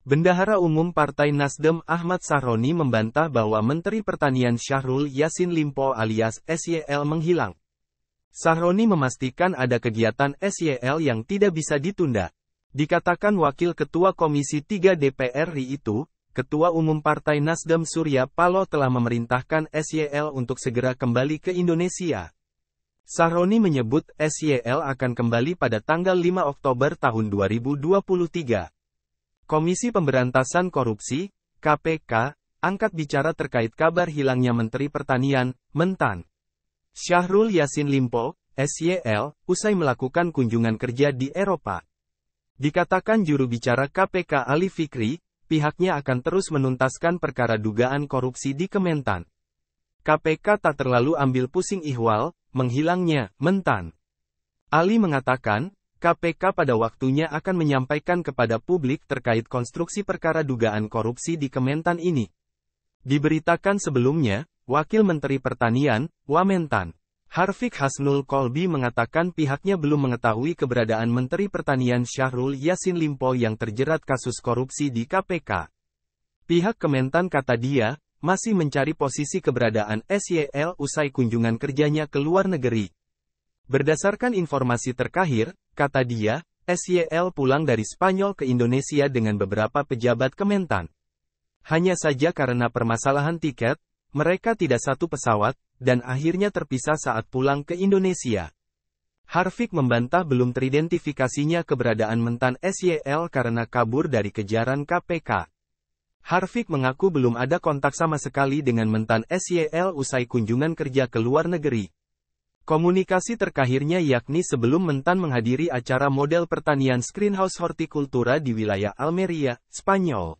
Bendahara Umum Partai Nasdem Ahmad Sahroni membantah bahwa Menteri Pertanian Syahrul Yasin Limpo alias SYL menghilang. Sahroni memastikan ada kegiatan SYL yang tidak bisa ditunda. Dikatakan Wakil Ketua Komisi 3 DPR RI itu, Ketua Umum Partai Nasdem Surya Paloh telah memerintahkan SYL untuk segera kembali ke Indonesia. Sahroni menyebut SYL akan kembali pada tanggal 5 Oktober tahun 2023. Komisi Pemberantasan Korupsi, KPK, angkat bicara terkait kabar hilangnya Menteri Pertanian, Mentan. Syahrul Yasin Limpo, SYL, usai melakukan kunjungan kerja di Eropa. Dikatakan juru bicara KPK Ali Fikri, pihaknya akan terus menuntaskan perkara dugaan korupsi di Kementan. KPK tak terlalu ambil pusing ihwal, menghilangnya, Mentan. Ali mengatakan, KPK pada waktunya akan menyampaikan kepada publik terkait konstruksi perkara dugaan korupsi di Kementan ini. Diberitakan sebelumnya, Wakil Menteri Pertanian, Wamentan, Harfik Hasnul Kolbi mengatakan pihaknya belum mengetahui keberadaan Menteri Pertanian Syahrul Yasin Limpo yang terjerat kasus korupsi di KPK. Pihak Kementan kata dia, masih mencari posisi keberadaan SYL usai kunjungan kerjanya ke luar negeri. Berdasarkan informasi terakhir, Kata dia, SYL pulang dari Spanyol ke Indonesia dengan beberapa pejabat Kementan. Hanya saja karena permasalahan tiket, mereka tidak satu pesawat, dan akhirnya terpisah saat pulang ke Indonesia. Harfik membantah belum teridentifikasinya keberadaan mentan SYL karena kabur dari kejaran KPK. Harfik mengaku belum ada kontak sama sekali dengan mentan SYL usai kunjungan kerja ke luar negeri. Komunikasi terakhirnya yakni sebelum Mentan menghadiri acara model pertanian Screenhouse Hortikultura di wilayah Almeria, Spanyol.